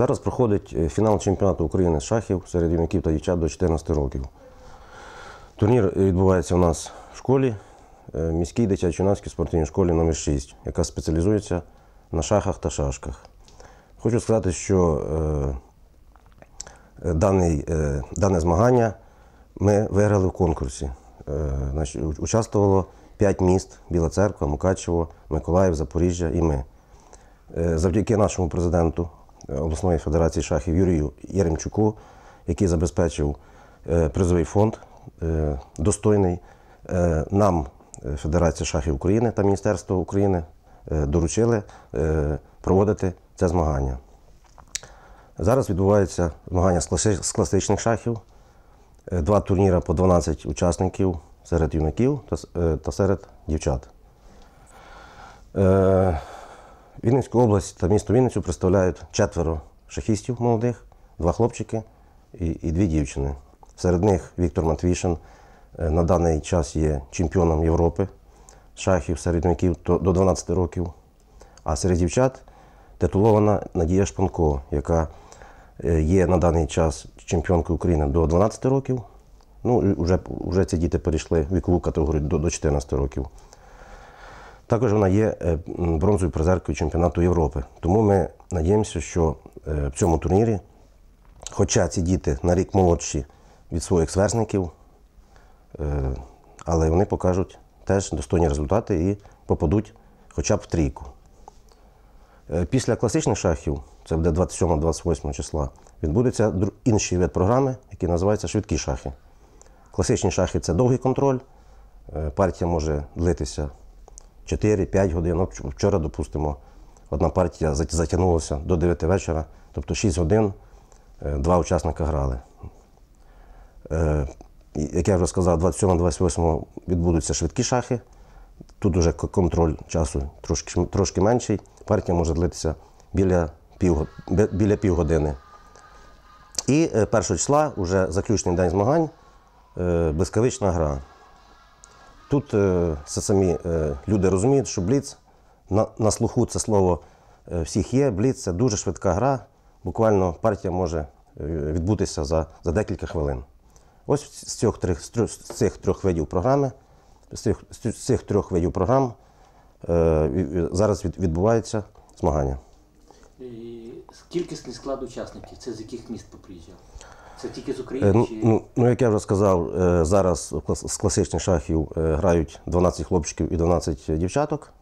Зараз проходить е, фінал чемпіонату України з шахів серед юнаків та дівчат до 14 років. Турнір відбувається у нас в школі, е, міській дитячо-юнацькій спортивній школі номер 6 яка спеціалізується на шахах та шашках. Хочу сказати, що е, дане змагання ми виграли в конкурсі. Е, участвувало 5 міст Біла Церква, Мукачево, Миколаїв, Запоріжжя і ми. Завдяки нашому президенту Е, обласної федерації шахів Юрію Яремчуку, який забезпечив е, призовий фонд, е, достойний нам Федерація шахів України та Міністерство України доручили проводити це змагання. Зараз відбуваються змагання з класичних шахів, два турніри по 12 учасників серед юнаків та серед дівчат. Вінницьку область та місто Вінницю представляють четверо шахістів молодих, два хлопчики і і дві дівчини. Серед них Віктор Матвішин е, на даний час є чемпіоном Європи шахів серед віків до 12 років. А серед дівчат титулована Надія Шпанко, яка е, є на даний час чемпіонкою України до 12 років. Ну, вже, вже ці діти перейшли в вікову категорію до 14 років. Також вона є е, бронзовою призеркою чемпіонату Європи. Тому ми надіємося, що е, в цьому турнірі, хоча ці діти на рік молодші від своїх сверстників, е, але вони покажуть теж достойні результати і попадуть хоча б в трійку. Після класичних шахів, це буде 27-28 числа, відбудеться інший вид програми, який називається швидкі шахи. Класичні шахи це довгий контроль, партія може длитися 4-5 годин. Вчора, допустимо, одна партія затягнулася до 9 вечора, тобто 6 годин е, два учасника грали. Е, як я вже сказав, 27-28 відбудуться швидкі шахи. Тут уже контроль часу трошки трошки менший. Партія може длитися біля пів, біля півгодини. І 1 е, числа вже заключний день змагань, блискавична гра. Тут все самі е, люди розуміють, що бліц на, на слуху це слово е, всіх є. Бліц це дуже швидка гра. Буквально партія може е, відбутися за за декілька хвилин. Ось з цих трьох з цих трьох видів програми, з цих, з цих трьох видів програм е, зараз від, відбуваються змагання. І скільки складу учасників? Це з яких міст поприїжджав? Це тільки з е, України? Ну, чи... Ну, ну, як я вже сказав, е, зараз з класичних шахів е, грають 12 хлопчиків і 12 дівчаток.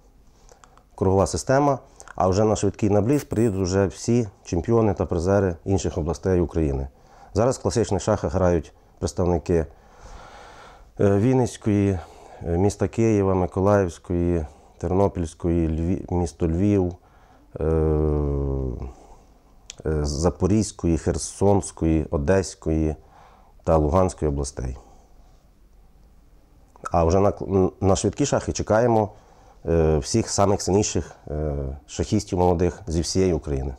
Кругова система. А вже на швидкий набліз приїдуть вже всі чемпіони та призери інших областей України. Зараз в класичних шахах грають представники Вінницької, міста Києва, Миколаївської, Тернопільської, Львів, місто Львів. Е, Запорізької, Херсонської, Одеської та Луганської областей. А вже на на швидкі шахи чекаємо е, всіх самих сильніших е, шахістів молодих зі всієї України.